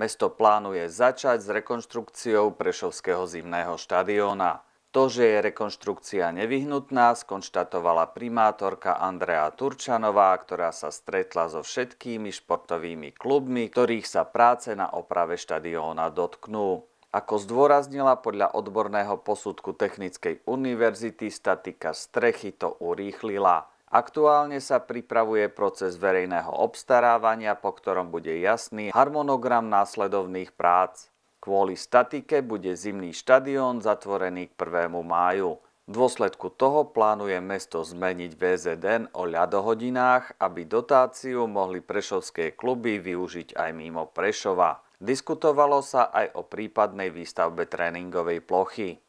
Mesto plánuje začať s rekonštrukciou Prešovského zimného štadióna. To, že je rekonštrukcia nevyhnutná, skonštatovala primátorka Andrea Turčanová, ktorá sa stretla so všetkými športovými klubmi, ktorých sa práce na oprave štadióna dotknú. Ako zdôraznila podľa odborného posudku Technickej univerzity, statika strechy to urýchlila. Aktuálne sa pripravuje proces verejného obstarávania, po ktorom bude jasný harmonogram následovných prác. Kvôli statike bude zimný štadión zatvorený k 1. máju. V dôsledku toho plánuje mesto zmeniť VZN o ľadohodinách, aby dotáciu mohli prešovské kluby využiť aj mimo Prešova. Diskutovalo sa aj o prípadnej výstavbe tréningovej plochy.